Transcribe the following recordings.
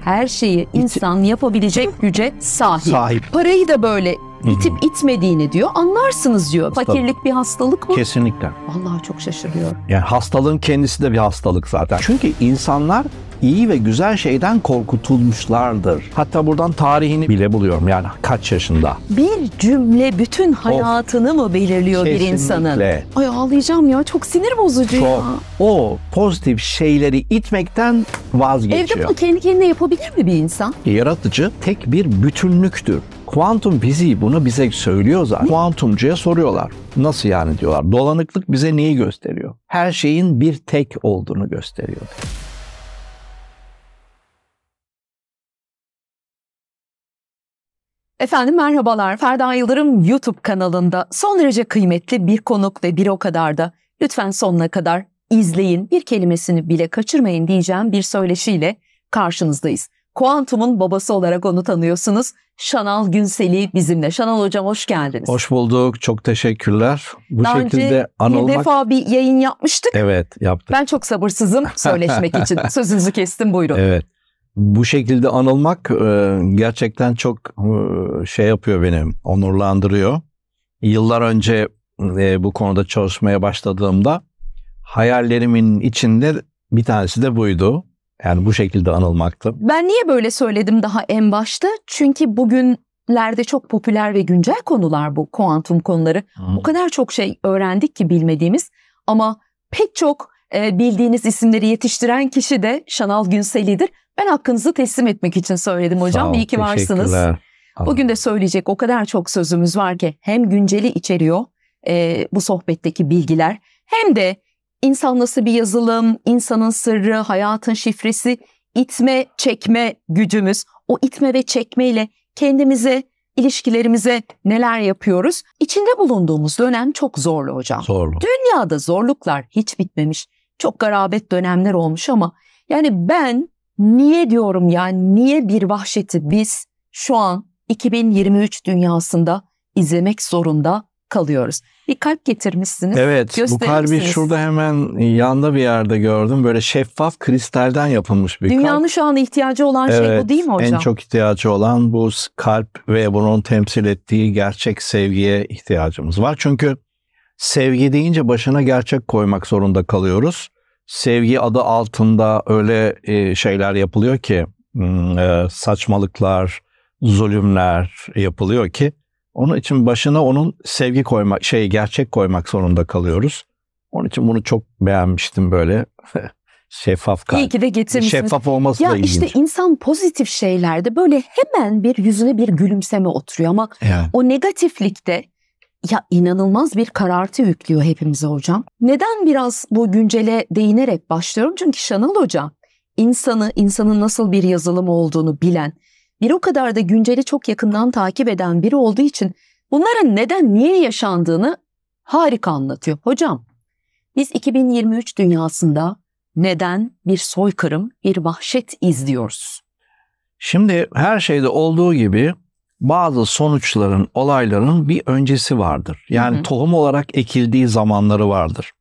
her şeyi insan yapabilecek güce sahip. sahip. Parayı da böyle itip itmediğini diyor anlarsınız diyor. Hastalık. Fakirlik bir hastalık mı? Kesinlikle. Vallahi çok şaşırıyorum. Yani hastalığın kendisi de bir hastalık zaten. Çünkü insanlar iyi ve güzel şeyden korkutulmuşlardır. Hatta buradan tarihini bile buluyorum yani kaç yaşında. Bir cümle bütün hayatını of. mı belirliyor Kesinlikle. bir insanın? Ay ağlayacağım ya çok sinir bozucu çok. ya. O pozitif şeyleri itmekten vazgeçiyor. Evde bunu kendi kendine yapabilir mi bir insan? Yaratıcı tek bir bütünlüktür. Kuantum fiziği bunu bize söylüyor zaten. Kuantumcuya soruyorlar. Nasıl yani diyorlar. Dolanıklık bize neyi gösteriyor? Her şeyin bir tek olduğunu gösteriyor. Efendim merhabalar. Ferda Yıldırım YouTube kanalında son derece kıymetli bir konuk ve bir o kadar da lütfen sonuna kadar izleyin, bir kelimesini bile kaçırmayın diyeceğim bir söyleşiyle karşınızdayız. Kuantumun babası olarak onu tanıyorsunuz. Şanal Günseli bizimle. Şanal Hocam hoş geldiniz. Hoş bulduk. Çok teşekkürler. Bu Daha şekilde önce anılmak... bir defa bir yayın yapmıştık. Evet yaptık. Ben çok sabırsızım söyleşmek için. Sözünüzü kestim buyurun. Evet bu şekilde anılmak e, gerçekten çok e, şey yapıyor beni, onurlandırıyor. Yıllar önce e, bu konuda çalışmaya başladığımda hayallerimin içinde bir tanesi de buydu. Yani bu şekilde anılmaktı. Ben niye böyle söyledim daha en başta? Çünkü bugünlerde çok popüler ve güncel konular bu kuantum konuları. Hmm. O kadar çok şey öğrendik ki bilmediğimiz ama pek çok e, bildiğiniz isimleri yetiştiren kişi de Şanal Günseli'dir. Ben hakkınızı teslim etmek için söyledim hocam. Sağ ol, İyi ki varsınız. Bugün de söyleyecek o kadar çok sözümüz var ki hem günceli içeriyor e, bu sohbetteki bilgiler hem de insan nasıl bir yazılım, insanın sırrı, hayatın şifresi, itme, çekme gücümüz. O itme ve çekmeyle kendimize, ilişkilerimize neler yapıyoruz? İçinde bulunduğumuz dönem çok zorlu hocam. Zorlu. Dünyada zorluklar hiç bitmemiş. Çok garabet dönemler olmuş ama yani ben Niye diyorum yani niye bir vahşeti biz şu an 2023 dünyasında izlemek zorunda kalıyoruz. Bir kalp getirmişsiniz. Evet bu kalbi şurada hemen yanda bir yerde gördüm. Böyle şeffaf kristalden yapılmış bir Dünyanın kalp. Dünyanın şu an ihtiyacı olan evet, şey bu değil mi hocam? En çok ihtiyacı olan bu kalp ve bunun temsil ettiği gerçek sevgiye ihtiyacımız var. Çünkü sevgi deyince başına gerçek koymak zorunda kalıyoruz sevgi adı altında öyle e, şeyler yapılıyor ki e, saçmalıklar, zulümler yapılıyor ki onun için başına onun sevgi koymak, şey gerçek koymak zorunda kalıyoruz. Onun için bunu çok beğenmiştim böyle. şeffaf kalp. İyi ki de getirmişsiniz. Şeffaf olması ya da ilginç. Ya işte insan pozitif şeylerde böyle hemen bir yüzüne bir gülümseme oturuyor ama yani. o negatiflikte ya inanılmaz bir karartı yüklüyor hepimize hocam. Neden biraz bu güncele değinerek başlıyorum? Çünkü Şanıl Hoca insanı, insanın nasıl bir yazılım olduğunu bilen, bir o kadar da günceli çok yakından takip eden biri olduğu için bunların neden, niye yaşandığını harika anlatıyor. Hocam, biz 2023 dünyasında neden bir soykırım, bir vahşet izliyoruz? Şimdi her şeyde olduğu gibi bazı sonuçların, olayların bir öncesi vardır. Yani hı hı. tohum olarak ekildiği zamanları vardır.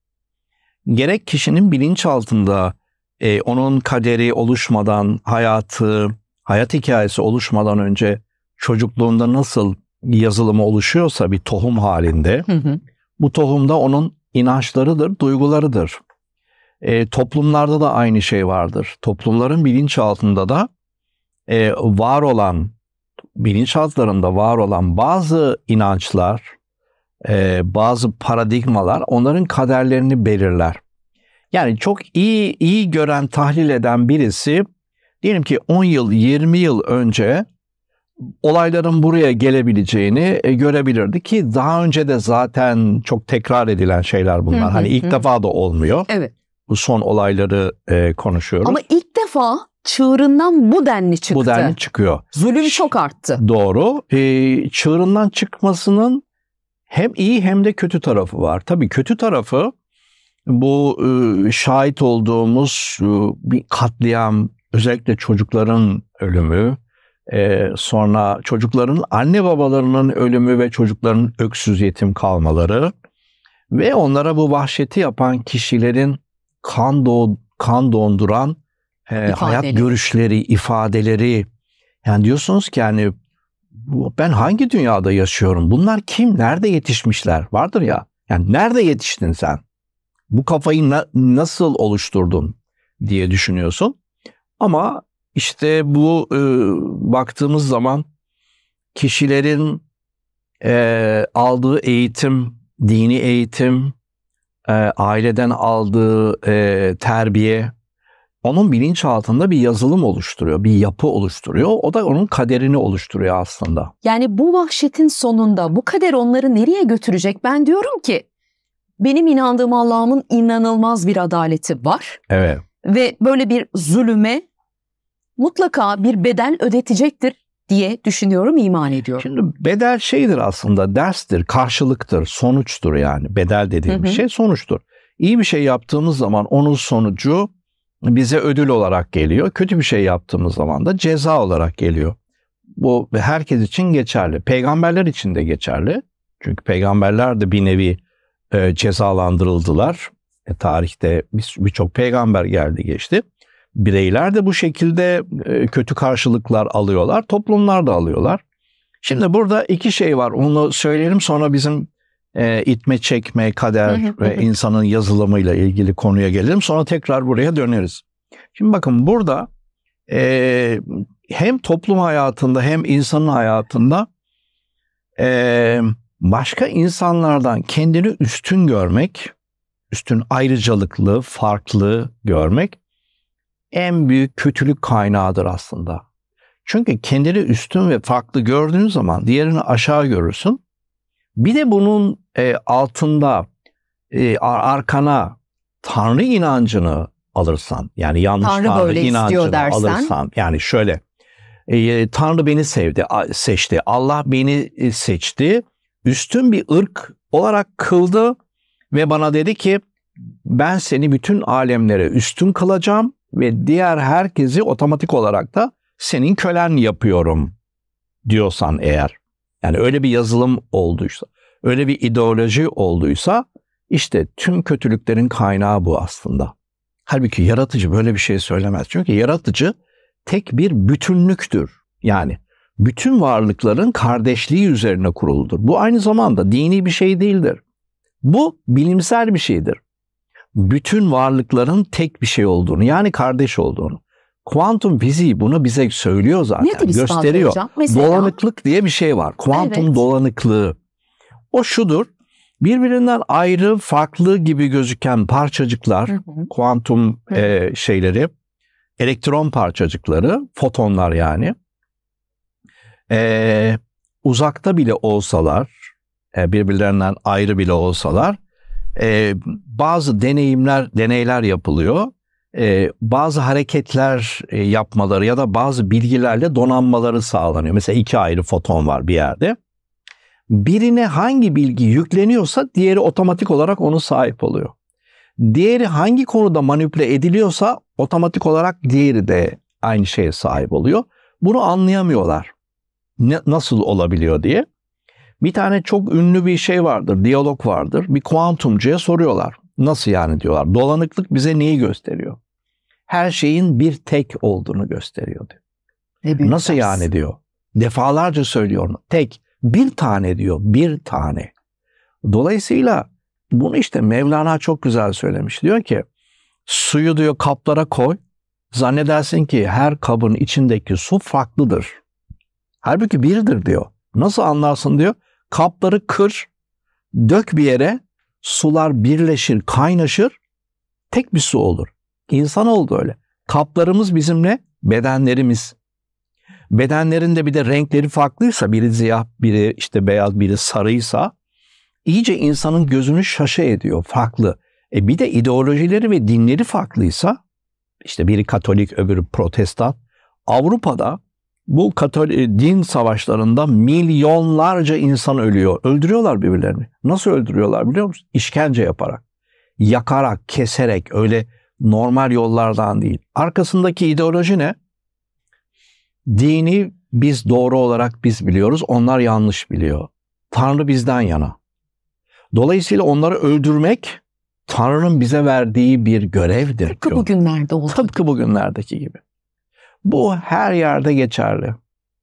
Gerek kişinin bilinçaltında e, onun kaderi oluşmadan, hayatı, hayat hikayesi oluşmadan önce çocukluğunda nasıl yazılımı oluşuyorsa bir tohum halinde, hı hı. bu tohumda onun inançlarıdır, duygularıdır. E, toplumlarda da aynı şey vardır. Toplumların bilinçaltında da e, var olan bilinçaltlarında var olan bazı inançlar, e, bazı paradigmalar onların kaderlerini belirler. Yani çok iyi iyi gören, tahlil eden birisi diyelim ki 10 yıl, 20 yıl önce olayların buraya gelebileceğini e, görebilirdi ki daha önce de zaten çok tekrar edilen şeyler bunlar. Hı hı, hani ilk hı. defa da olmuyor. Evet. Bu son olayları e, konuşuyoruz. Ama ilk defa çığırından bu denli çıktı. Bu denli çıkıyor. Zulüm çok arttı. Doğru. Ee, çığırından çıkmasının hem iyi hem de kötü tarafı var. Tabii kötü tarafı bu e, şahit olduğumuz e, bir katliam, özellikle çocukların ölümü, e, sonra çocukların anne babalarının ölümü ve çocukların öksüz yetim kalmaları ve onlara bu vahşeti yapan kişilerin kan, do kan donduran e, hayat görüşleri, ifadeleri. Yani diyorsunuz ki yani ben hangi dünyada yaşıyorum? Bunlar kim? Nerede yetişmişler? Vardır ya. Yani nerede yetiştin sen? Bu kafayı na- nasıl oluşturdun diye düşünüyorsun. Ama işte bu e, baktığımız zaman kişilerin e, aldığı eğitim, dini eğitim, e, aileden aldığı e, terbiye, onun bilinç altında bir yazılım oluşturuyor, bir yapı oluşturuyor. O da onun kaderini oluşturuyor aslında. Yani bu vahşetin sonunda bu kader onları nereye götürecek? Ben diyorum ki benim inandığım Allah'ımın inanılmaz bir adaleti var. Evet. Ve böyle bir zulüme mutlaka bir bedel ödetecektir diye düşünüyorum, iman ediyorum. Şimdi bedel şeydir aslında, derstir, karşılıktır, sonuçtur yani. Bedel dediğim hı hı. şey sonuçtur. İyi bir şey yaptığımız zaman onun sonucu bize ödül olarak geliyor. Kötü bir şey yaptığımız zaman da ceza olarak geliyor. Bu herkes için geçerli. Peygamberler için de geçerli. Çünkü peygamberler de bir nevi e, cezalandırıldılar. E, tarihte birçok bir peygamber geldi geçti. Bireyler de bu şekilde e, kötü karşılıklar alıyorlar. Toplumlar da alıyorlar. Şimdi burada iki şey var. Onu söyleyelim sonra bizim e, itme çekme, kader ve insanın yazılımıyla ilgili konuya gelelim. Sonra tekrar buraya döneriz. Şimdi bakın burada e, hem toplum hayatında hem insanın hayatında e, başka insanlardan kendini üstün görmek, üstün ayrıcalıklı, farklı görmek en büyük kötülük kaynağıdır aslında. Çünkü kendini üstün ve farklı gördüğün zaman diğerini aşağı görürsün bir de bunun e, altında e, arkana Tanrı inancını alırsan yani yanlış Tanrı, Tanrı inancını dersen. alırsan yani şöyle e, Tanrı beni sevdi seçti Allah beni e, seçti üstün bir ırk olarak kıldı ve bana dedi ki ben seni bütün alemlere üstün kılacağım ve diğer herkesi otomatik olarak da senin kölen yapıyorum diyorsan eğer yani öyle bir yazılım olduysa, öyle bir ideoloji olduysa işte tüm kötülüklerin kaynağı bu aslında. Halbuki yaratıcı böyle bir şey söylemez. Çünkü yaratıcı tek bir bütünlüktür. Yani bütün varlıkların kardeşliği üzerine kuruludur. Bu aynı zamanda dini bir şey değildir. Bu bilimsel bir şeydir. Bütün varlıkların tek bir şey olduğunu yani kardeş olduğunu. Kuantum fiziği bunu bize söylüyor zaten. Nedir gösteriyor. Hocam? Mesela... Dolanıklık diye bir şey var. Kuantum evet. dolanıklığı. O şudur. Birbirinden ayrı, farklı gibi gözüken parçacıklar, hı hı. kuantum hı. E, şeyleri, elektron parçacıkları, fotonlar yani. E, uzakta bile olsalar, e, birbirlerinden ayrı bile olsalar, e, bazı deneyimler, deneyler yapılıyor e, bazı hareketler e, yapmaları ya da bazı bilgilerle donanmaları sağlanıyor. Mesela iki ayrı foton var bir yerde. Birine hangi bilgi yükleniyorsa diğeri otomatik olarak onu sahip oluyor. Diğeri hangi konuda manipüle ediliyorsa otomatik olarak diğeri de aynı şeye sahip oluyor. Bunu anlayamıyorlar. Ne, nasıl olabiliyor diye. Bir tane çok ünlü bir şey vardır, diyalog vardır. Bir kuantumcuya soruyorlar. Nasıl yani diyorlar. Dolanıklık bize neyi gösteriyor? Her şeyin bir tek olduğunu gösteriyor diyor. Ne Nasıl ders. yani diyor. Defalarca söylüyor onu. Tek, bir tane diyor, bir tane. Dolayısıyla bunu işte Mevlana çok güzel söylemiş. Diyor ki suyu diyor kaplara koy. Zannedersin ki her kabın içindeki su farklıdır. Halbuki birdir diyor. Nasıl anlarsın diyor. Kapları kır, dök bir yere, sular birleşir, kaynaşır, tek bir su olur. İnsan oldu öyle. Kaplarımız bizimle, ne? Bedenlerimiz. Bedenlerinde bir de renkleri farklıysa, biri siyah, biri işte beyaz, biri sarıysa, iyice insanın gözünü şaşı ediyor, farklı. E bir de ideolojileri ve dinleri farklıysa, işte biri Katolik, öbürü Protestan. Avrupa'da bu Katolik e, din savaşlarında milyonlarca insan ölüyor. Öldürüyorlar birbirlerini. Nasıl öldürüyorlar biliyor musun? İşkence yaparak, yakarak, keserek öyle normal yollardan değil. Arkasındaki ideoloji ne? Dini biz doğru olarak biz biliyoruz, onlar yanlış biliyor. Tanrı bizden yana. Dolayısıyla onları öldürmek Tanrı'nın bize verdiği bir görevdir. Tıpkı bugünlerde oldu. Tıpkı bugünlerdeki gibi. Bu her yerde geçerli.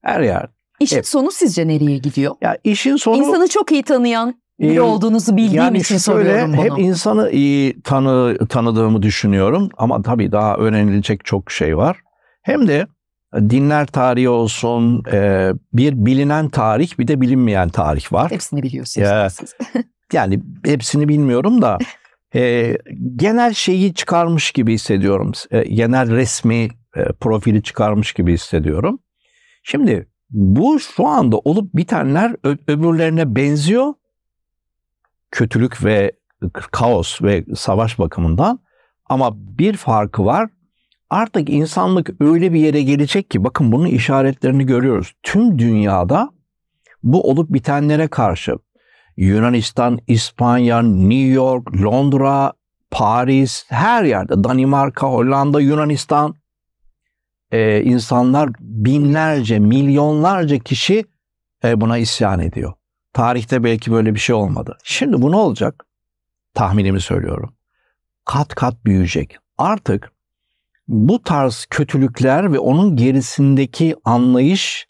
Her yerde. İşin evet. sonu sizce nereye gidiyor? Ya işin sonu insanı çok iyi tanıyan biri olduğunuzu bildiğim yani için şöyle, soruyorum bunu. Hep insanı iyi tanı, tanıdığımı düşünüyorum ama tabii daha öğrenilecek çok şey var. Hem de dinler tarihi olsun, e, bir bilinen tarih bir de bilinmeyen tarih var. Hepsini biliyorsunuz. Ee, yani hepsini bilmiyorum da e, genel şeyi çıkarmış gibi hissediyorum. E, genel resmi e, profili çıkarmış gibi hissediyorum. Şimdi bu şu anda olup bitenler öbürlerine benziyor. Kötülük ve kaos ve savaş bakımından. Ama bir farkı var. Artık insanlık öyle bir yere gelecek ki bakın bunun işaretlerini görüyoruz. Tüm dünyada bu olup bitenlere karşı Yunanistan, İspanya, New York, Londra, Paris her yerde Danimarka, Hollanda, Yunanistan e, insanlar binlerce, milyonlarca kişi e, buna isyan ediyor. Tarihte belki böyle bir şey olmadı. Şimdi bu ne olacak? Tahminimi söylüyorum. Kat kat büyüyecek. Artık bu tarz kötülükler ve onun gerisindeki anlayış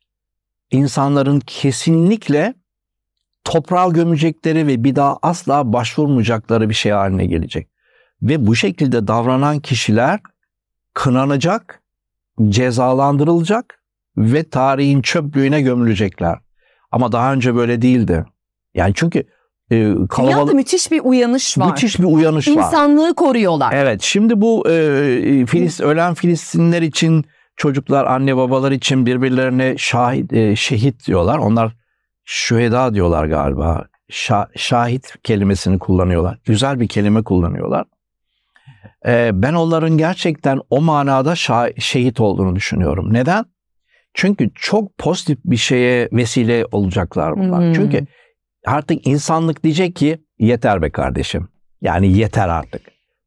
insanların kesinlikle toprağa gömecekleri ve bir daha asla başvurmayacakları bir şey haline gelecek. Ve bu şekilde davranan kişiler kınanacak cezalandırılacak ve tarihin çöplüğüne gömülecekler. Ama daha önce böyle değildi. Yani çünkü e, kalabalık... Dünyada müthiş bir uyanış var. Müthiş bir uyanış İnsanlığı var. İnsanlığı koruyorlar. Evet şimdi bu e, e Filist, ölen Filistinler için çocuklar anne babalar için birbirlerine şahit, e, şehit diyorlar. Onlar şüheda diyorlar galiba. Şa, şahit kelimesini kullanıyorlar. Güzel bir kelime kullanıyorlar. Ee, ben onların gerçekten o manada şehit olduğunu düşünüyorum. Neden? Çünkü çok pozitif bir şeye vesile olacaklar bunlar. Hmm. Çünkü artık insanlık diyecek ki yeter be kardeşim. Yani yeter artık.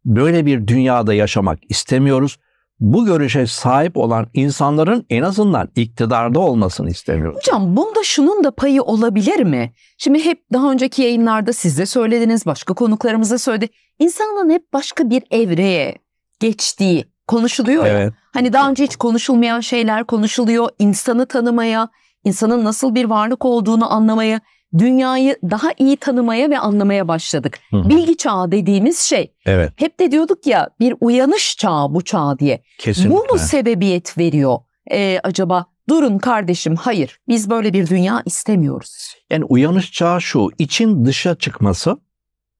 Böyle bir dünyada yaşamak istemiyoruz bu görüşe sahip olan insanların en azından iktidarda olmasını istemiyorum. Hocam bunda şunun da payı olabilir mi? Şimdi hep daha önceki yayınlarda siz de söylediniz, başka konuklarımıza söyledi. İnsanların hep başka bir evreye geçtiği konuşuluyor evet. Hani daha önce hiç konuşulmayan şeyler konuşuluyor. İnsanı tanımaya, insanın nasıl bir varlık olduğunu anlamaya dünyayı daha iyi tanımaya ve anlamaya başladık. Hı-hı. Bilgi çağı dediğimiz şey. Evet. Hep de diyorduk ya bir uyanış çağı bu çağ diye. Kesinlikle. Bu mu sebebiyet veriyor ee, acaba? Durun kardeşim hayır biz böyle bir dünya istemiyoruz. Yani uyanış çağı şu için dışa çıkması,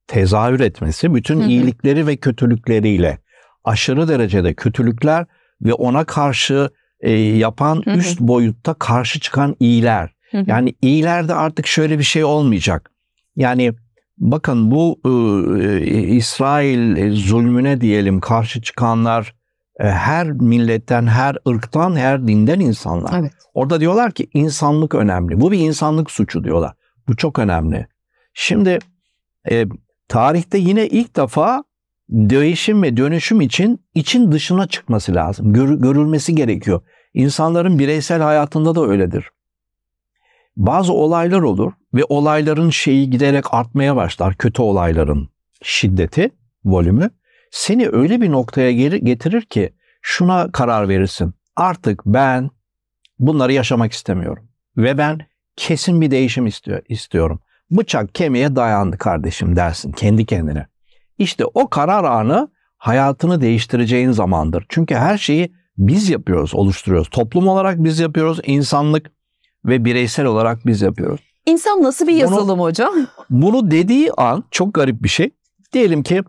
tezahür etmesi bütün Hı-hı. iyilikleri ve kötülükleriyle aşırı derecede kötülükler ve ona karşı e, yapan Hı-hı. üst boyutta karşı çıkan iyiler yani iyilerde artık şöyle bir şey olmayacak. Yani bakın bu ıı, ıı, e, İsrail zulmüne diyelim karşı çıkanlar e, her milletten, her ırktan, her dinden insanlar. Evet. Orada diyorlar ki insanlık önemli. Bu bir insanlık suçu diyorlar. Bu çok önemli. Şimdi e, tarihte yine ilk defa değişim ve dönüşüm için için dışına çıkması lazım. Gör, görülmesi gerekiyor. İnsanların bireysel hayatında da öyledir bazı olaylar olur ve olayların şeyi giderek artmaya başlar. Kötü olayların şiddeti, volümü seni öyle bir noktaya getirir ki şuna karar verirsin. Artık ben bunları yaşamak istemiyorum ve ben kesin bir değişim istiyor, istiyorum. Bıçak kemiğe dayandı kardeşim dersin kendi kendine. İşte o karar anı hayatını değiştireceğin zamandır. Çünkü her şeyi biz yapıyoruz, oluşturuyoruz. Toplum olarak biz yapıyoruz, insanlık ve bireysel olarak biz yapıyoruz. İnsan nasıl bir yazılım bunu, hocam? Bunu dediği an çok garip bir şey. Diyelim ki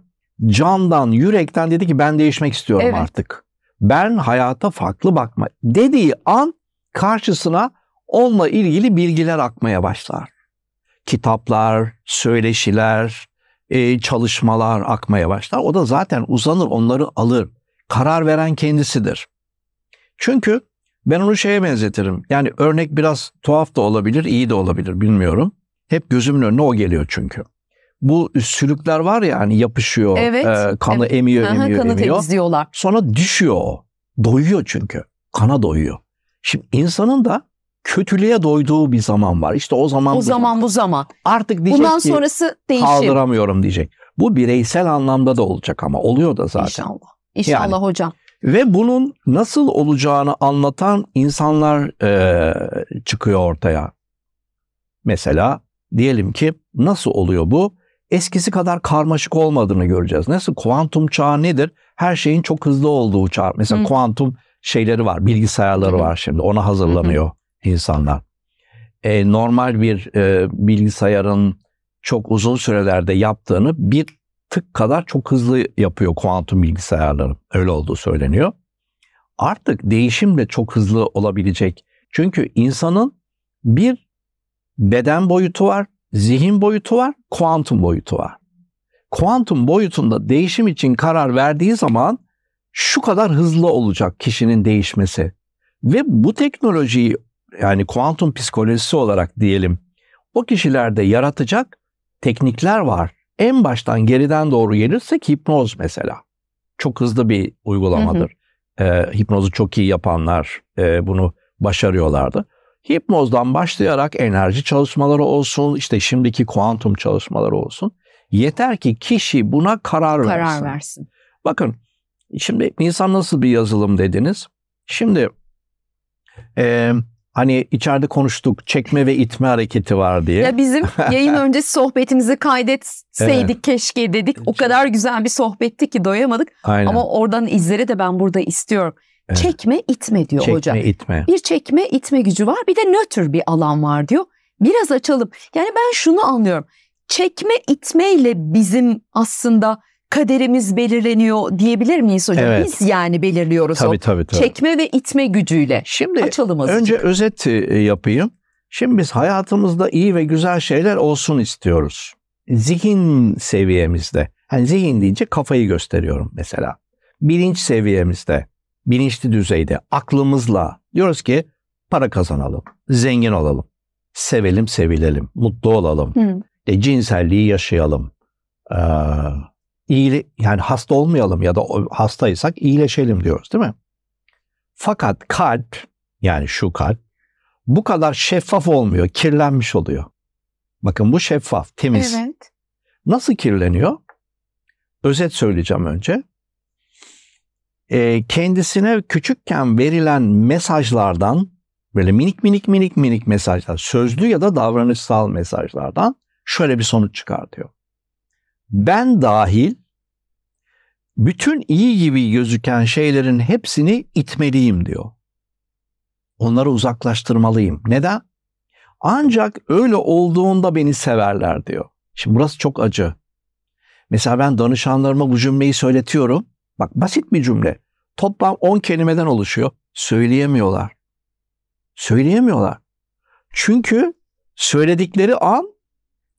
candan, yürekten dedi ki ben değişmek istiyorum evet. artık. Ben hayata farklı bakma dediği an karşısına onunla ilgili bilgiler akmaya başlar. Kitaplar, söyleşiler, e, çalışmalar akmaya başlar. O da zaten uzanır onları alır. Karar veren kendisidir. Çünkü ben onu şeye benzetirim. Yani örnek biraz tuhaf da olabilir, iyi de olabilir bilmiyorum. Hep gözümün önüne o geliyor çünkü. Bu sülükler var ya hani yapışıyor, evet. e, kanı evet. emiyor, Aha, emiyor, kanı emiyor. temizliyorlar. Sonra düşüyor o. Doyuyor çünkü. Kana doyuyor. Şimdi insanın da kötülüğe doyduğu bir zaman var. İşte o zaman o bu zaman, zaman bu zaman. Artık diyecek Bundan ki, sonrası değişim. kaldıramıyorum diyecek. Bu bireysel anlamda da olacak ama oluyor da zaten. İnşallah. İnşallah yani, hocam. Ve bunun nasıl olacağını anlatan insanlar e, çıkıyor ortaya. Mesela diyelim ki nasıl oluyor bu? Eskisi kadar karmaşık olmadığını göreceğiz. Nasıl kuantum çağı nedir? Her şeyin çok hızlı olduğu çağ. Mesela Hı. kuantum şeyleri var, bilgisayarları var şimdi. Ona hazırlanıyor Hı. insanlar. E, normal bir e, bilgisayarın çok uzun sürelerde yaptığını bir tık kadar çok hızlı yapıyor kuantum bilgisayarları. Öyle olduğu söyleniyor. Artık değişim de çok hızlı olabilecek. Çünkü insanın bir beden boyutu var, zihin boyutu var, kuantum boyutu var. Kuantum boyutunda değişim için karar verdiği zaman şu kadar hızlı olacak kişinin değişmesi. Ve bu teknolojiyi yani kuantum psikolojisi olarak diyelim o kişilerde yaratacak teknikler var en baştan geriden doğru gelirsek hipnoz mesela. Çok hızlı bir uygulamadır. Hı hı. E, hipnozu çok iyi yapanlar e, bunu başarıyorlardı. Hipnozdan başlayarak enerji çalışmaları olsun, işte şimdiki kuantum çalışmaları olsun. Yeter ki kişi buna karar, karar versin. versin. Bakın şimdi insan nasıl bir yazılım dediniz. Şimdi e, Hani içeride konuştuk çekme ve itme hareketi var diye. Ya bizim yayın öncesi sohbetimizi kaydetseydik evet. keşke dedik. O kadar güzel bir sohbetti ki doyamadık. Aynen. Ama oradan izleri de ben burada istiyorum. Evet. Çekme itme diyor çekme, hocam. Çekme itme. Bir çekme itme gücü var bir de nötr bir alan var diyor. Biraz açalım. Yani ben şunu anlıyorum. Çekme itme ile bizim aslında kaderimiz belirleniyor diyebilir miyiz hocam? Evet. Biz yani belirliyoruz tabii, o tabii, tabii. çekme ve itme gücüyle. Şimdi Açalım azıcık. önce özet e, yapayım. Şimdi biz hayatımızda iyi ve güzel şeyler olsun istiyoruz. Zihin seviyemizde. Hani zihin deyince kafayı gösteriyorum mesela. Bilinç seviyemizde, bilinçli düzeyde, aklımızla diyoruz ki para kazanalım, zengin olalım, sevelim, sevilelim, mutlu olalım, Hı. E, cinselliği yaşayalım, e, İyile, yani hasta olmayalım ya da hastaysak iyileşelim diyoruz değil mi? Fakat kalp yani şu kalp bu kadar şeffaf olmuyor, kirlenmiş oluyor. Bakın bu şeffaf, temiz. Evet. Nasıl kirleniyor? Özet söyleyeceğim önce. E, kendisine küçükken verilen mesajlardan, böyle minik minik minik minik mesajlar, sözlü ya da davranışsal mesajlardan şöyle bir sonuç çıkartıyor. Ben dahil bütün iyi gibi gözüken şeylerin hepsini itmeliyim diyor. Onları uzaklaştırmalıyım. Neden? Ancak öyle olduğunda beni severler diyor. Şimdi burası çok acı. Mesela ben danışanlarıma bu cümleyi söyletiyorum. Bak basit bir cümle. Toplam 10 kelimeden oluşuyor. Söyleyemiyorlar. Söyleyemiyorlar. Çünkü söyledikleri an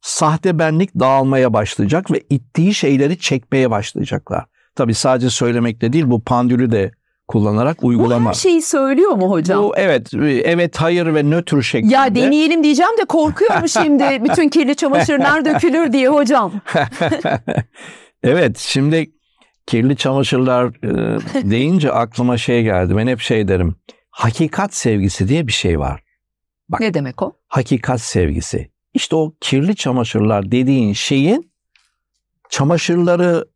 sahte benlik dağılmaya başlayacak ve ittiği şeyleri çekmeye başlayacaklar. Tabii sadece söylemekle değil bu pandülü de kullanarak uygulama. Bu her şeyi söylüyor mu hocam? Bu evet, evet, hayır ve nötr şeklinde. Ya deneyelim diyeceğim de korkuyorum şimdi bütün kirli çamaşırlar dökülür diye hocam. evet, şimdi kirli çamaşırlar e, deyince aklıma şey geldi. Ben hep şey derim. Hakikat sevgisi diye bir şey var. Bak, ne demek o? Hakikat sevgisi. İşte o kirli çamaşırlar dediğin şeyin çamaşırları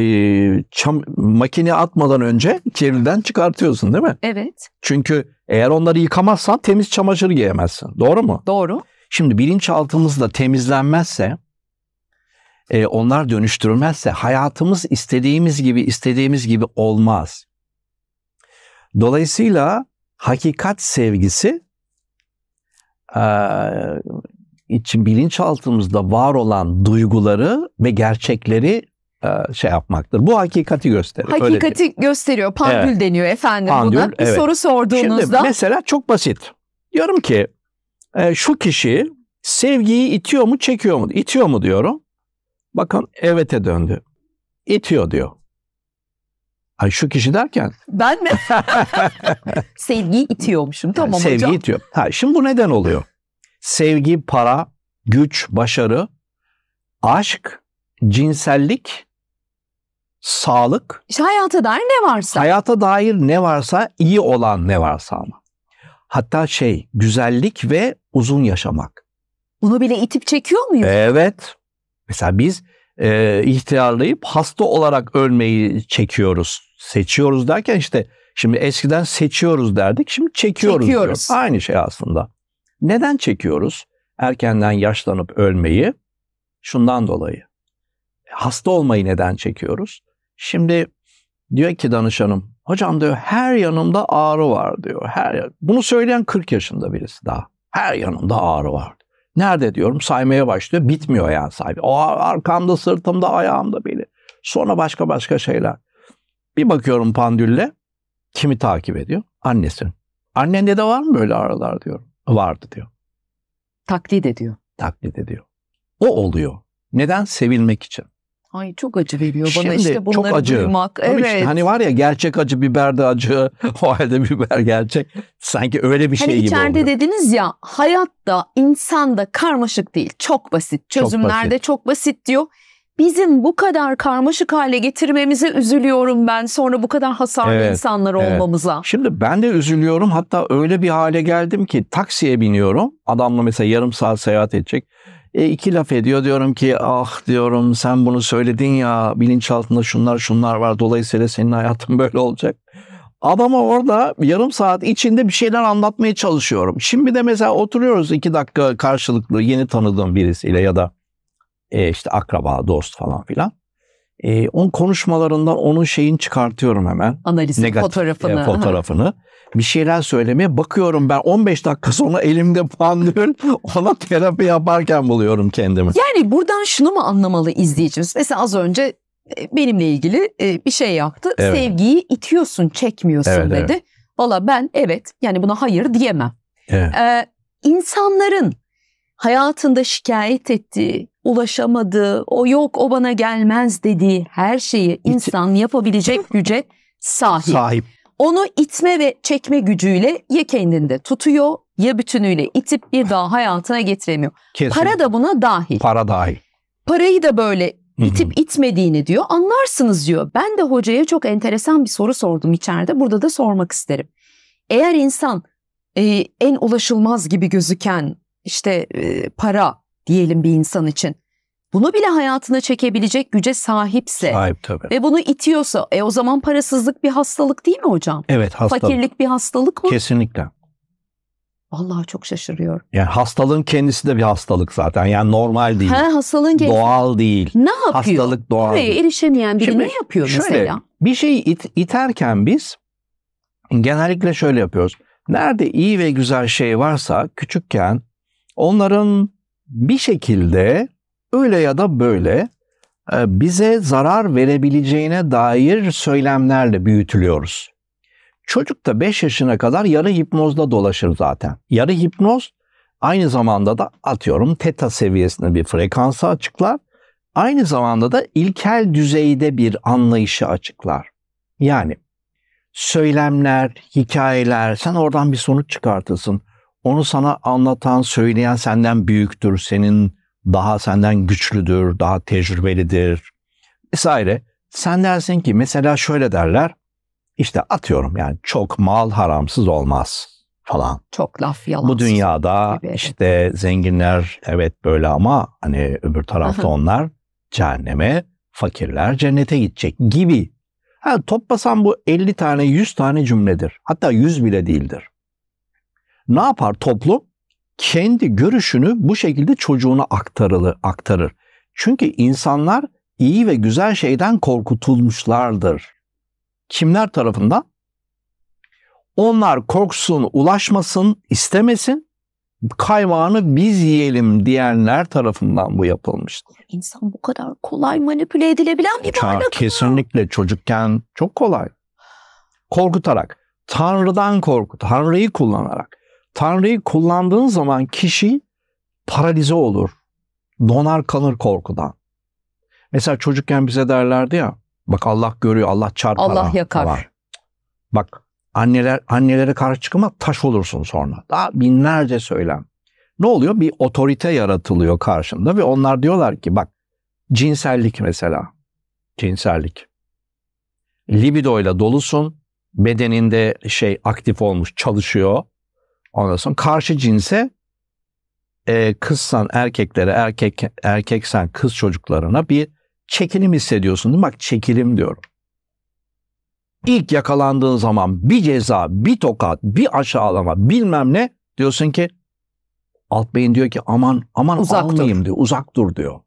ee, çam, makine atmadan önce kirliden çıkartıyorsun değil mi? Evet. Çünkü eğer onları yıkamazsan temiz çamaşır giyemezsin. Doğru mu? Doğru. Şimdi bilinçaltımızda temizlenmezse, e, onlar dönüştürülmezse hayatımız istediğimiz gibi istediğimiz gibi olmaz. Dolayısıyla hakikat sevgisi e, için bilinçaltımızda var olan duyguları ve gerçekleri e, şey yapmaktır. Bu hakikati gösterir. Hakikati Öyle gösteriyor. Pandül evet. deniyor efendim Pandül, buna. Bir evet. soru sorduğunuzda. Şimdi mesela çok basit. Diyorum ki e, şu kişi sevgiyi itiyor mu çekiyor mu? İtiyor mu diyorum. Bakın evet'e döndü. İtiyor diyor. Ay şu kişi derken. Ben mi? sevgiyi itiyormuşum tamam yani sevgi hocam. Sevgi itiyor. Ha, şimdi bu neden oluyor? Sevgi, para, güç, başarı, aşk, cinsellik sağlık. İşte hayata dair ne varsa. Hayata dair ne varsa, iyi olan ne varsa ama. Hatta şey, güzellik ve uzun yaşamak. Bunu bile itip çekiyor muyuz? Evet. Mesela biz e, ihtiyarlayıp hasta olarak ölmeyi çekiyoruz. Seçiyoruz derken işte şimdi eskiden seçiyoruz derdik, şimdi çekiyoruz. Çekiyoruz. Diyor. Aynı şey aslında. Neden çekiyoruz erkenden yaşlanıp ölmeyi? Şundan dolayı hasta olmayı neden çekiyoruz? Şimdi diyor ki danışanım, hocam diyor her yanımda ağrı var diyor. Her Bunu söyleyen 40 yaşında birisi daha. Her yanımda ağrı var. Nerede diyorum saymaya başlıyor. Bitmiyor yani say. O arkamda, sırtımda, ayağımda bile. Sonra başka başka şeyler. Bir bakıyorum pandülle. Kimi takip ediyor? Annesini. Annende de var mı böyle ağrılar diyorum. Vardı diyor. Taklit ediyor. Taklit ediyor. O oluyor. Neden? Sevilmek için. Ay çok acı veriyor bana Şimdi, işte bunları çok acı. duymak. Evet. Işte, hani var ya gerçek acı biber de acı. o halde biber gerçek. Sanki öyle bir hani şey hani gibi içeride oluyor. dediniz ya hayatta da insan da karmaşık değil. Çok basit. Çözümlerde çok basit, çok basit diyor. Bizim bu kadar karmaşık hale getirmemize üzülüyorum ben. Sonra bu kadar hasarlı evet, insanlar evet. olmamıza. Şimdi ben de üzülüyorum. Hatta öyle bir hale geldim ki taksiye biniyorum. Adamla mesela yarım saat seyahat edecek. E, iki laf ediyor diyorum ki ah diyorum sen bunu söyledin ya bilinçaltında şunlar şunlar var dolayısıyla senin hayatın böyle olacak. Adama orada yarım saat içinde bir şeyler anlatmaya çalışıyorum. Şimdi de mesela oturuyoruz iki dakika karşılıklı yeni tanıdığım birisiyle ya da e, işte akraba, dost falan filan. E, on konuşmalarından onun şeyini çıkartıyorum hemen. Analiz fotoğrafını. E, fotoğrafını. bir şeyler söylemeye bakıyorum ben 15 dakika sonra elimde pandül ona terapi yaparken buluyorum kendimi. Yani buradan şunu mu anlamalı izleyicimiz? Mesela az önce e, benimle ilgili e, bir şey yaptı. Evet. Sevgiyi itiyorsun, çekmiyorsun evet, dedi. Evet. Valla ben evet yani buna hayır diyemem. Evet. Ee, insanların hayatında şikayet ettiği, ulaşamadığı, o yok o bana gelmez dediği her şeyi insan yapabilecek güce sahip. sahip. Onu itme ve çekme gücüyle ya kendinde tutuyor ya bütünüyle itip bir daha hayatına getiremiyor. Kesin. Para da buna dahil. Para dahil. Parayı da böyle itip itmediğini diyor. Anlarsınız diyor. Ben de hocaya çok enteresan bir soru sordum içeride. Burada da sormak isterim. Eğer insan e, en ulaşılmaz gibi gözüken işte para diyelim bir insan için bunu bile hayatına çekebilecek güce sahipse Sahip, tabii. ve bunu itiyorsa e o zaman parasızlık bir hastalık değil mi hocam? Evet hastalık. Fakirlik bir hastalık mı? Kesinlikle. Vallahi çok şaşırıyorum. Yani hastalığın kendisi de bir hastalık zaten. Yani normal değil. Ha, hastalığın kendisi. Doğal değil. Ne yapıyor? Hastalık doğal Buraya değil. erişemeyen biri Şimdi, ne yapıyor şöyle, mesela? Bir şeyi it, iterken biz genellikle şöyle yapıyoruz. Nerede iyi ve güzel şey varsa küçükken onların bir şekilde öyle ya da böyle e, bize zarar verebileceğine dair söylemlerle büyütülüyoruz. Çocuk da 5 yaşına kadar yarı hipnozda dolaşır zaten. Yarı hipnoz aynı zamanda da atıyorum teta seviyesinde bir frekansı açıklar. Aynı zamanda da ilkel düzeyde bir anlayışı açıklar. Yani söylemler, hikayeler sen oradan bir sonuç çıkartırsın. Onu sana anlatan, söyleyen senden büyüktür, senin daha senden güçlüdür, daha tecrübelidir vesaire. Sen dersin ki mesela şöyle derler. işte atıyorum yani çok mal haramsız olmaz falan. Çok laf yalan. Bu dünyada gibi. işte zenginler evet böyle ama hani öbür tarafta onlar cehenneme, fakirler cennete gidecek gibi. Ha, toplasan bu 50 tane 100 tane cümledir. Hatta 100 bile değildir ne yapar toplum? Kendi görüşünü bu şekilde çocuğuna aktarılı, aktarır. Çünkü insanlar iyi ve güzel şeyden korkutulmuşlardır. Kimler tarafından? Onlar korksun, ulaşmasın, istemesin. Kaymağını biz yiyelim diyenler tarafından bu yapılmıştır. İnsan bu kadar kolay manipüle edilebilen bir e, varlık. mı? Kesinlikle çocukken çok kolay. Korkutarak, Tanrı'dan korkut, Tanrı'yı kullanarak. Tanrı'yı kullandığın zaman kişi paralize olur. Donar kalır korkudan. Mesela çocukken bize derlerdi ya bak Allah görüyor Allah çarpar. Allah yakar. Var. Bak anneler annelere karşı çıkma taş olursun sonra. Daha binlerce söylem. Ne oluyor? Bir otorite yaratılıyor karşında ve onlar diyorlar ki bak cinsellik mesela. Cinsellik. Libidoyla dolusun. Bedeninde şey aktif olmuş, çalışıyor. Ondan sonra karşı cinse e, kızsan erkeklere, erkek erkeksen kız çocuklarına bir çekilim hissediyorsun değil mi? Bak çekinim diyorum. İlk yakalandığın zaman bir ceza, bir tokat, bir aşağılama bilmem ne diyorsun ki alt beyin diyor ki aman aman uzak almayayım dur. diyor, uzak dur diyor.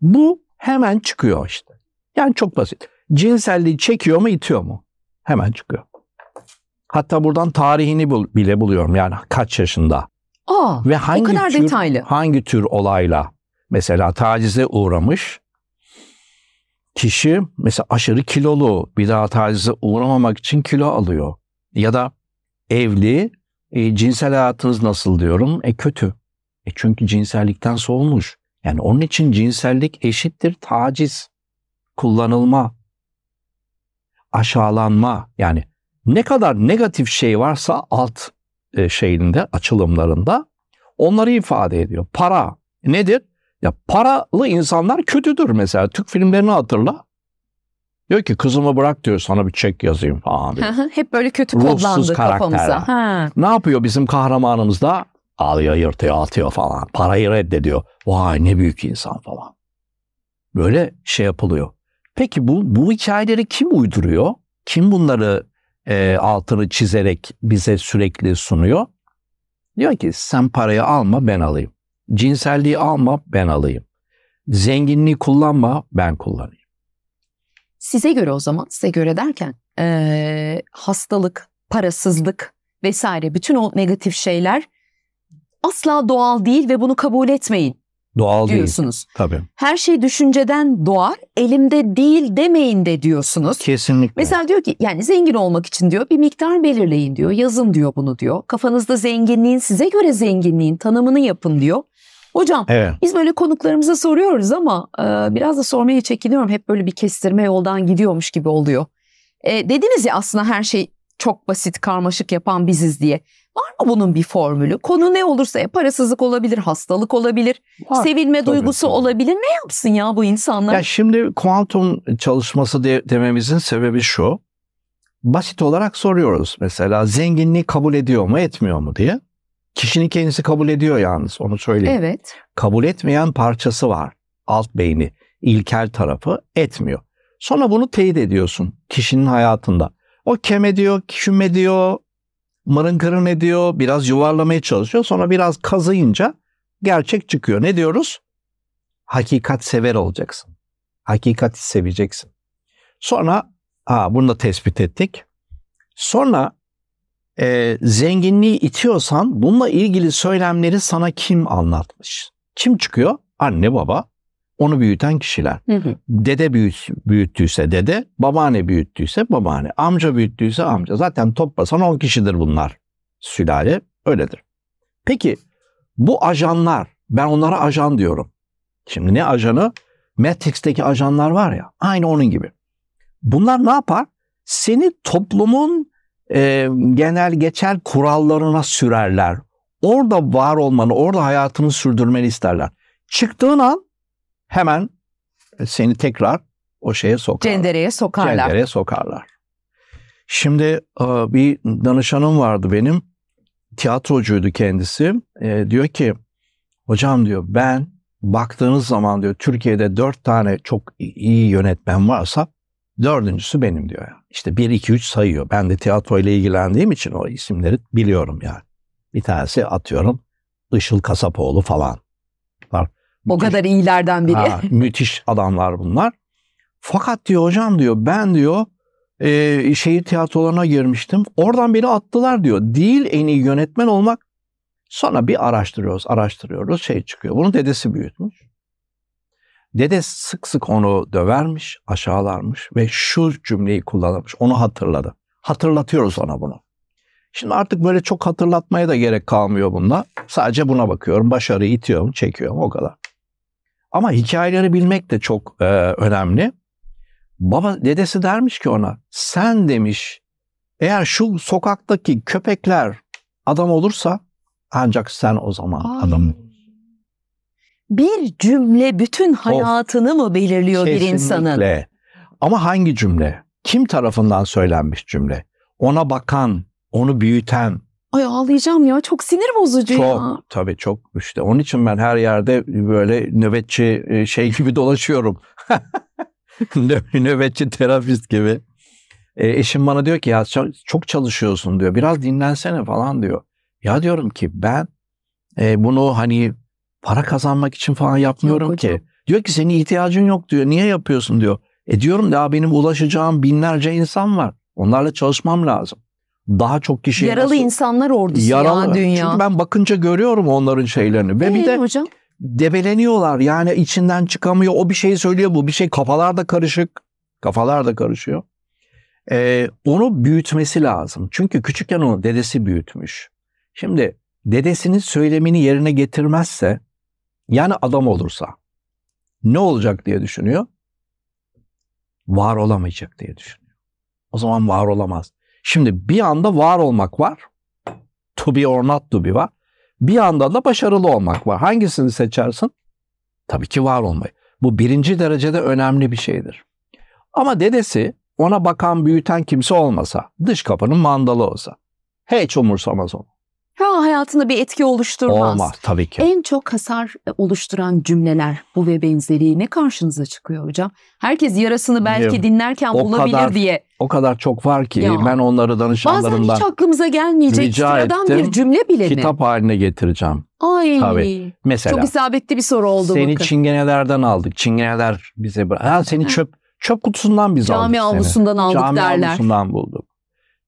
Bu hemen çıkıyor işte. Yani çok basit. Cinselliği çekiyor mu itiyor mu? Hemen çıkıyor. Hatta buradan tarihini bul bile buluyorum yani kaç yaşında. Aa, Ve hangi o kadar tür, detaylı. Hangi tür olayla mesela tacize uğramış kişi mesela aşırı kilolu bir daha tacize uğramamak için kilo alıyor. Ya da evli e, cinsel hayatınız nasıl diyorum e kötü. E çünkü cinsellikten soğumuş. Yani onun için cinsellik eşittir taciz, kullanılma, aşağılanma yani ne kadar negatif şey varsa alt e, şeyinde açılımlarında onları ifade ediyor. Para nedir? Ya paralı insanlar kötüdür mesela. Türk filmlerini hatırla. Diyor ki kızımı bırak diyor sana bir çek yazayım abi. Hep böyle kötü kodlandı kafamıza. Ha. Ne yapıyor bizim kahramanımız da? Alıyor yırtıyor atıyor falan. Parayı reddediyor. Vay ne büyük insan falan. Böyle şey yapılıyor. Peki bu, bu hikayeleri kim uyduruyor? Kim bunları e, altını çizerek bize sürekli sunuyor. Diyor ki sen parayı alma ben alayım. Cinselliği alma ben alayım. Zenginliği kullanma ben kullanayım. Size göre o zaman size göre derken e, hastalık, parasızlık vesaire bütün o negatif şeyler asla doğal değil ve bunu kabul etmeyin Doğal diyorsunuz. Değil. Tabii. Her şey düşünceden doğar, elimde değil demeyin de diyorsunuz. Kesinlikle. Mesela diyor ki yani zengin olmak için diyor bir miktar belirleyin diyor, yazın diyor bunu diyor. Kafanızda zenginliğin size göre zenginliğin tanımını yapın diyor. Hocam evet. biz böyle konuklarımıza soruyoruz ama e, biraz da sormaya çekiniyorum. Hep böyle bir kestirme yoldan gidiyormuş gibi oluyor. E, dediniz ya aslında her şey çok basit karmaşık yapan biziz diye. Var mı bunun bir formülü? Konu ne olursa ya e, parasızlık olabilir, hastalık olabilir, Var, sevilme tabii, duygusu olabilir. Ne yapsın ya bu insanlar? Ya şimdi kuantum çalışması de, dememizin sebebi şu. Basit olarak soruyoruz mesela zenginliği kabul ediyor mu etmiyor mu diye. Kişinin kendisi kabul ediyor yalnız onu söyleyeyim. Evet. Kabul etmeyen parçası var. Alt beyni, ilkel tarafı etmiyor. Sonra bunu teyit ediyorsun kişinin hayatında. O kem ediyor, küme diyor, mırın kırın ediyor, biraz yuvarlamaya çalışıyor. Sonra biraz kazıyınca gerçek çıkıyor. Ne diyoruz? Hakikat sever olacaksın. Hakikati seveceksin. Sonra ha, bunu da tespit ettik. Sonra e, zenginliği itiyorsan bununla ilgili söylemleri sana kim anlatmış? Kim çıkıyor? Anne baba onu büyüten kişiler. Hı hı. Dede büyüt, büyüttüyse dede, babaanne büyüttüyse babaanne, amca büyüttüyse amca. Zaten toplasan 10 kişidir bunlar. Sülale öyledir. Peki bu ajanlar, ben onlara ajan diyorum. Şimdi ne ajanı? Matrix'teki ajanlar var ya, aynı onun gibi. Bunlar ne yapar? Seni toplumun e, genel geçer kurallarına sürerler. Orada var olmanı, orada hayatını sürdürmeni isterler. Çıktığın an hemen e, seni tekrar o şeye sokar. Cendereye sokarlar. Cendereye sokarlar. Şimdi e, bir danışanım vardı benim. Tiyatrocuydu kendisi. E, diyor ki hocam diyor ben baktığınız zaman diyor Türkiye'de dört tane çok iyi yönetmen varsa dördüncüsü benim diyor. Yani. İşte bir, iki, üç sayıyor. Ben de tiyatro ile ilgilendiğim için o isimleri biliyorum yani. Bir tanesi atıyorum Işıl Kasapoğlu falan. Müthiş. O kadar iyilerden biri. Ha, müthiş adamlar bunlar. Fakat diyor hocam diyor ben diyor e, şehir tiyatrolarına girmiştim. Oradan beni attılar diyor. Değil en iyi yönetmen olmak. Sonra bir araştırıyoruz, araştırıyoruz. Şey çıkıyor. Bunun dedesi büyütmüş. Dede sık sık onu dövermiş, aşağılarmış ve şu cümleyi kullanmış. Onu hatırladı. Hatırlatıyoruz ona bunu. Şimdi artık böyle çok hatırlatmaya da gerek kalmıyor bunda. Sadece buna bakıyorum. Başarıyı itiyorum, çekiyorum o kadar. Ama hikayeleri bilmek de çok e, önemli. Baba dedesi dermiş ki ona sen demiş eğer şu sokaktaki köpekler adam olursa ancak sen o zaman Ay. adam Bir cümle bütün hayatını of, mı belirliyor kesinlikle. bir insanın? Ama hangi cümle? Kim tarafından söylenmiş cümle? Ona bakan, onu büyüten, Ay ağlayacağım ya çok sinir bozucu çok, ya. Çok tabii çok işte onun için ben her yerde böyle nöbetçi e, şey gibi dolaşıyorum. nöbetçi terapist gibi. E, eşim bana diyor ki ya çok çalışıyorsun diyor biraz dinlensene falan diyor. Ya diyorum ki ben e, bunu hani para kazanmak için falan yapmıyorum yok, ki. Hocam. Diyor ki senin ihtiyacın yok diyor niye yapıyorsun diyor. E diyorum da benim ulaşacağım binlerce insan var. Onlarla çalışmam lazım daha çok kişi yaralı nasıl, insanlar ordusu yaralı, ya dünya. Çünkü ben bakınca görüyorum onların şeylerini ve ee, bir de hocam? debeleniyorlar yani içinden çıkamıyor. O bir şey söylüyor bu bir şey kafalar da karışık. Kafalar da karışıyor. Ee, onu büyütmesi lazım. Çünkü küçükken onu dedesi büyütmüş. Şimdi dedesinin söylemini yerine getirmezse yani adam olursa ne olacak diye düşünüyor? Var olamayacak diye düşünüyor. O zaman var olamaz. Şimdi bir anda var olmak var. To be or not to be var. Bir anda da başarılı olmak var. Hangisini seçersin? Tabii ki var olmayı. Bu birinci derecede önemli bir şeydir. Ama dedesi ona bakan büyüten kimse olmasa, dış kapının mandalı olsa, hiç umursamaz onu toprağın hayatında bir etki oluşturmaz. Olmaz tabii ki. En çok hasar e, oluşturan cümleler bu ve benzeri ne karşınıza çıkıyor hocam? Herkes yarasını belki dinlerken o bulabilir kadar, diye. O kadar çok var ki ya. ben onları danışanlarımdan Bazen hiç aklımıza gelmeyecek rica bir cümle bile kitap mi? Kitap haline getireceğim. Ay. Tabii. Mesela. Çok isabetli bir soru oldu. Seni bakın. çingenelerden aldık. Çingeneler bize bırak. Ha seni çöp çöp kutusundan biz Cami aldık. Cami avlusundan aldık Cami derler. Cami avlusundan bulduk.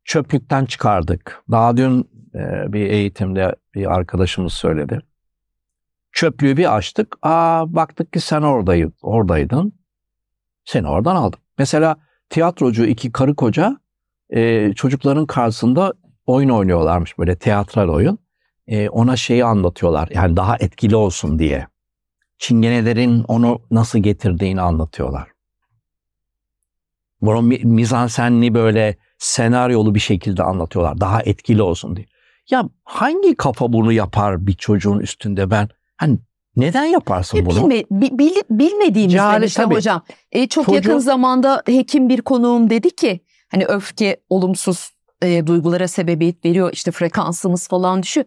Çöplükten çıkardık. Daha dün ee, bir eğitimde bir arkadaşımız söyledi. Çöplüğü bir açtık. Aa baktık ki sen oradayım, oradaydın. Seni oradan aldım. Mesela tiyatrocu iki karı koca e, çocukların karşısında oyun oynuyorlarmış böyle tiyatral oyun. E, ona şeyi anlatıyorlar yani daha etkili olsun diye. Çingenelerin onu nasıl getirdiğini anlatıyorlar. Bunu mizansenli böyle senaryolu bir şekilde anlatıyorlar. Daha etkili olsun diye. Ya hangi kafa bunu yapar bir çocuğun üstünde ben? Hani neden yaparsın e, bunu? Bilme, bil, bilmediğimiz Cahil, demiştim tabii. hocam. E, çok Çocuğu... yakın zamanda hekim bir konuğum dedi ki hani öfke olumsuz e, duygulara sebebiyet veriyor işte frekansımız falan düşüyor.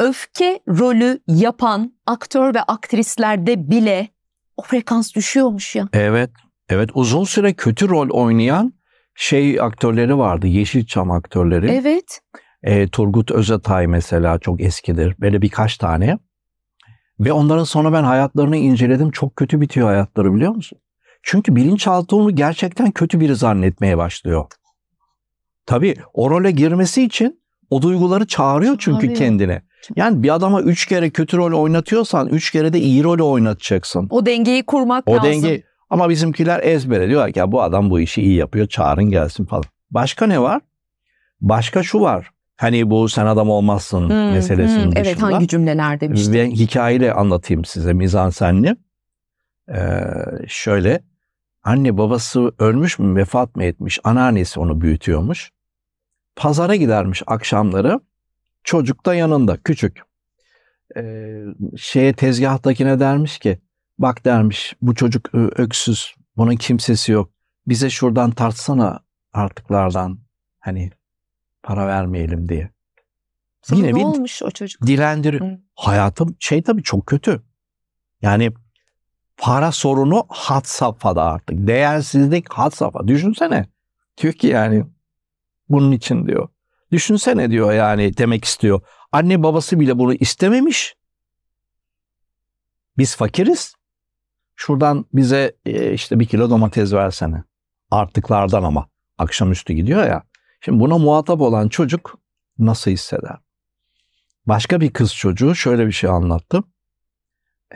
Öfke rolü yapan aktör ve aktrislerde bile o frekans düşüyormuş ya. Evet. Evet uzun süre kötü rol oynayan şey aktörleri vardı. Yeşilçam aktörleri. Evet. E, Turgut Özatay mesela çok eskidir. Böyle birkaç tane. Ve onların sonra ben hayatlarını inceledim. Çok kötü bitiyor hayatları biliyor musun? Çünkü bilinçaltı onu gerçekten kötü biri zannetmeye başlıyor. Tabii o role girmesi için o duyguları çağırıyor çünkü Çağırıyor. kendine. Yani bir adama üç kere kötü rol oynatıyorsan üç kere de iyi rol oynatacaksın. O dengeyi kurmak o lazım. O denge ama bizimkiler ezbere diyorlar ki ya bu adam bu işi iyi yapıyor çağırın gelsin falan. Başka ne var? Başka şu var hani bu sen adam olmazsın hmm, meselesinin hmm, dışında. Evet hangi cümleler demiştin? Ve hikayeyle anlatayım size mizansenli. Ee, şöyle anne babası ölmüş mü vefat mı etmiş anneannesi onu büyütüyormuş. Pazara gidermiş akşamları çocuk da yanında küçük. Ee, şeye tezgahtakine dermiş ki bak dermiş bu çocuk ıı, öksüz bunun kimsesi yok bize şuradan tartsana artıklardan hani para vermeyelim diye. Sonra Yine ne olmuş o çocuk? Dilendiriyor. Hayatım şey tabii çok kötü. Yani para sorunu hat safhada artık. Değersizlik hat safha. Düşünsene. Diyor ki yani bunun için diyor. Düşünsene diyor yani demek istiyor. Anne babası bile bunu istememiş. Biz fakiriz. Şuradan bize e, işte bir kilo domates versene. Artıklardan ama. Akşamüstü gidiyor ya. Şimdi buna muhatap olan çocuk nasıl hisseder? Başka bir kız çocuğu şöyle bir şey anlattı.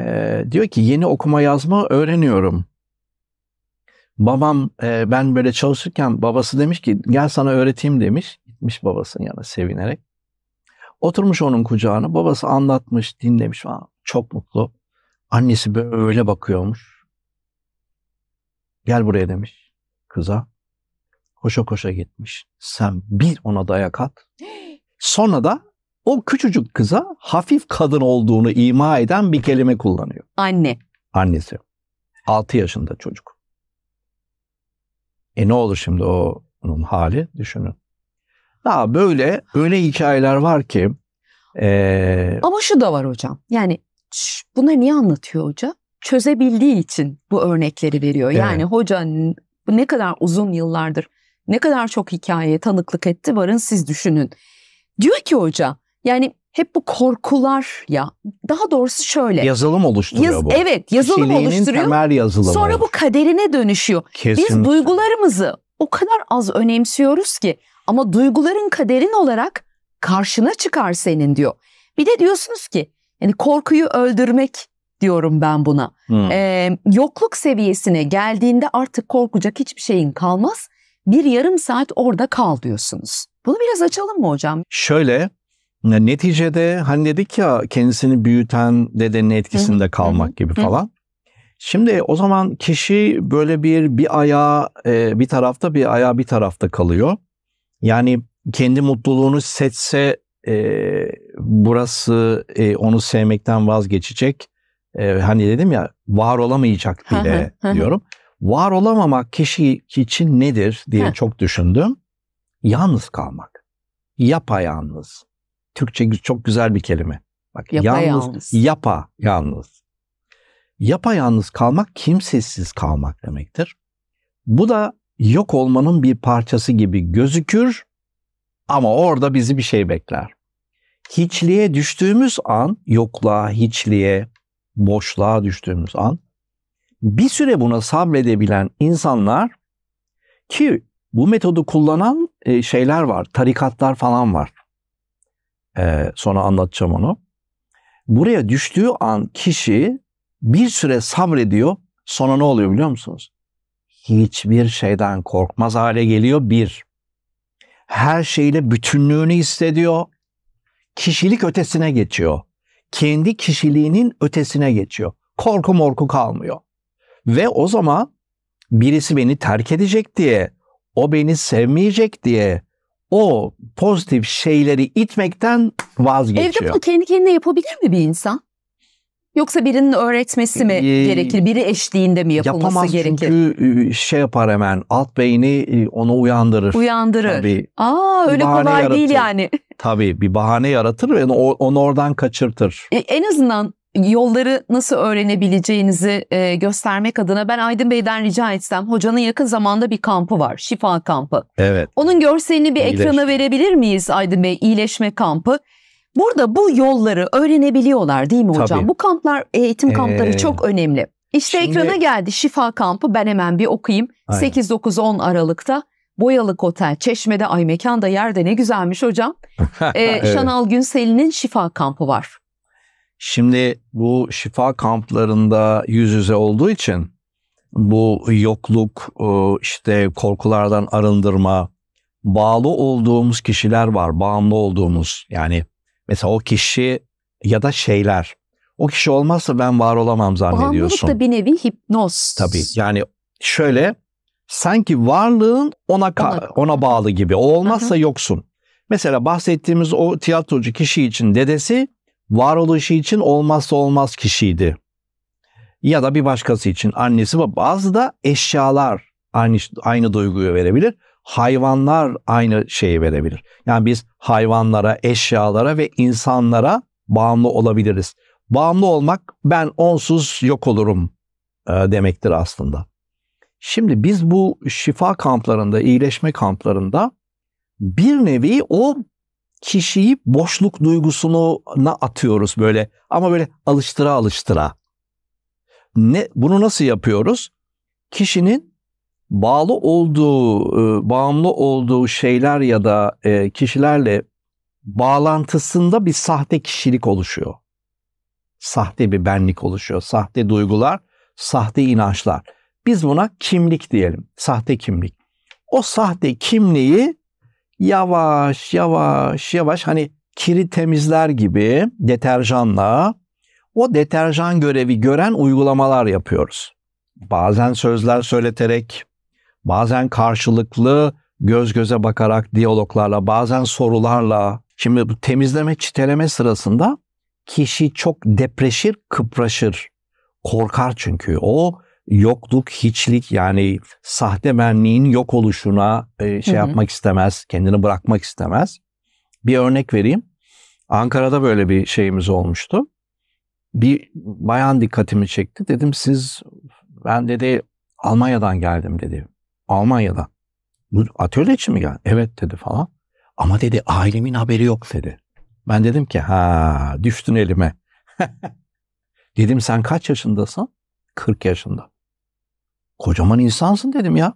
Ee, diyor ki yeni okuma yazma öğreniyorum. Babam e, ben böyle çalışırken babası demiş ki gel sana öğreteyim demiş. Gitmiş babasının yanına sevinerek. Oturmuş onun kucağına babası anlatmış dinlemiş falan. Çok mutlu. Annesi böyle bakıyormuş. Gel buraya demiş kıza. Koşa koşa gitmiş. Sen bir ona dayak at. Sonra da o küçücük kıza hafif kadın olduğunu ima eden bir kelime kullanıyor. Anne. Annesi. 6 yaşında çocuk. E ne olur şimdi o onun hali düşünün. Daha böyle öyle hikayeler var ki. E... Ama şu da var hocam. Yani buna niye anlatıyor hoca? Çözebildiği için bu örnekleri veriyor. Yani evet. hoca ne kadar uzun yıllardır ne kadar çok hikayeye tanıklık etti varın siz düşünün. Diyor ki hoca yani hep bu korkular ya daha doğrusu şöyle. Yazılım oluşturuyor Yaz, bu. Evet yazılım oluşturuyor. temel yazılımı. Sonra bu kaderine dönüşüyor. Kesinlikle. Biz duygularımızı o kadar az önemsiyoruz ki ama duyguların kaderin olarak karşına çıkar senin diyor. Bir de diyorsunuz ki yani korkuyu öldürmek diyorum ben buna. Hmm. Ee, yokluk seviyesine geldiğinde artık korkacak hiçbir şeyin kalmaz bir yarım saat orada kal diyorsunuz. Bunu biraz açalım mı hocam? Şöyle e, neticede hani dedik ya kendisini büyüten dedenin etkisinde kalmak gibi falan. Şimdi o zaman kişi böyle bir bir ayağı e, bir tarafta bir ayağı bir tarafta kalıyor. Yani kendi mutluluğunu setse e, burası e, onu sevmekten vazgeçecek. E, hani dedim ya var olamayacak bile diyorum var olamamak kişi için nedir diye Heh. çok düşündüm. Yalnız kalmak. Yapayalnız. Türkçe çok güzel bir kelime. Bak yapayalnız. yalnız yapa yalnız. Yapa yalnız kalmak kimsesiz kalmak demektir. Bu da yok olmanın bir parçası gibi gözükür ama orada bizi bir şey bekler. Hiçliğe düştüğümüz an, yokluğa, hiçliğe, boşluğa düştüğümüz an bir süre buna sabredebilen insanlar ki bu metodu kullanan e, şeyler var, tarikatlar falan var. E, sonra anlatacağım onu. Buraya düştüğü an kişi bir süre sabrediyor. Sonra ne oluyor biliyor musunuz? Hiçbir şeyden korkmaz hale geliyor bir. Her şeyle bütünlüğünü hissediyor. Kişilik ötesine geçiyor. Kendi kişiliğinin ötesine geçiyor. Korku morku kalmıyor. Ve o zaman birisi beni terk edecek diye, o beni sevmeyecek diye o pozitif şeyleri itmekten vazgeçiyor. Evde bunu kendi kendine yapabilir mi bir insan? Yoksa birinin öğretmesi mi ee, gerekir? Biri eşliğinde mi yapılması yapamaz gerekir? Yapamaz çünkü ıı, şey yapar hemen. Alt beyni ıı, onu uyandırır. Uyandırır. Tabii. Aa öyle kolay yaratır. değil yani. Tabii bir bahane yaratır ve onu oradan kaçırtır. E, en azından yolları nasıl öğrenebileceğinizi e, göstermek adına ben Aydın Bey'den rica etsem hocanın yakın zamanda bir kampı var. Şifa kampı. Evet. Onun görselini bir İyileş. ekrana verebilir miyiz Aydın Bey? İyileşme kampı. Burada bu yolları öğrenebiliyorlar değil mi hocam? Tabii. Bu kamplar eğitim ee, kampları ee, çok önemli. İşte şimdi, ekrana geldi Şifa kampı. Ben hemen bir okuyayım. 8 9 10 Aralık'ta Boyalık Otel Çeşme'de ay mekan yerde ne güzelmiş hocam. ee, evet. Şanal Günsel'in Şifa kampı var. Şimdi bu şifa kamplarında yüz yüze olduğu için bu yokluk, e, işte korkulardan arındırma, bağlı olduğumuz kişiler var, bağımlı olduğumuz. Yani mesela o kişi ya da şeyler. O kişi olmazsa ben var olamam zannediyorsun. Bağımlılık da bir nevi hipnoz. Tabii yani şöyle sanki varlığın ona ona, ona bağlı gibi. O olmazsa Aha. yoksun. Mesela bahsettiğimiz o tiyatrocu kişi için dedesi varoluşu için olmazsa olmaz kişiydi. Ya da bir başkası için annesi ve bazı da eşyalar aynı, aynı duyguyu verebilir. Hayvanlar aynı şeyi verebilir. Yani biz hayvanlara, eşyalara ve insanlara bağımlı olabiliriz. Bağımlı olmak ben onsuz yok olurum e, demektir aslında. Şimdi biz bu şifa kamplarında, iyileşme kamplarında bir nevi o kişiyi boşluk duygusuna atıyoruz böyle ama böyle alıştıra alıştıra. Ne bunu nasıl yapıyoruz? Kişinin bağlı olduğu, e, bağımlı olduğu şeyler ya da e, kişilerle bağlantısında bir sahte kişilik oluşuyor. Sahte bir benlik oluşuyor. Sahte duygular, sahte inançlar. Biz buna kimlik diyelim. Sahte kimlik. O sahte kimliği yavaş yavaş yavaş hani kiri temizler gibi deterjanla o deterjan görevi gören uygulamalar yapıyoruz. Bazen sözler söyleterek, bazen karşılıklı göz göze bakarak diyaloglarla, bazen sorularla. Şimdi bu temizleme, çiteleme sırasında kişi çok depreşir, kıpraşır. Korkar çünkü. O yokluk, hiçlik yani sahte benliğin yok oluşuna e, şey hı hı. yapmak istemez, kendini bırakmak istemez. Bir örnek vereyim. Ankara'da böyle bir şeyimiz olmuştu. Bir bayan dikkatimi çekti. Dedim siz ben dedi Almanya'dan geldim dedi. Almanya'dan. Bu atölye için mi geldi? Evet dedi falan. Ama dedi ailemin haberi yok dedi. Ben dedim ki ha düştün elime. dedim sen kaç yaşındasın? 40 yaşında. Kocaman insansın dedim ya.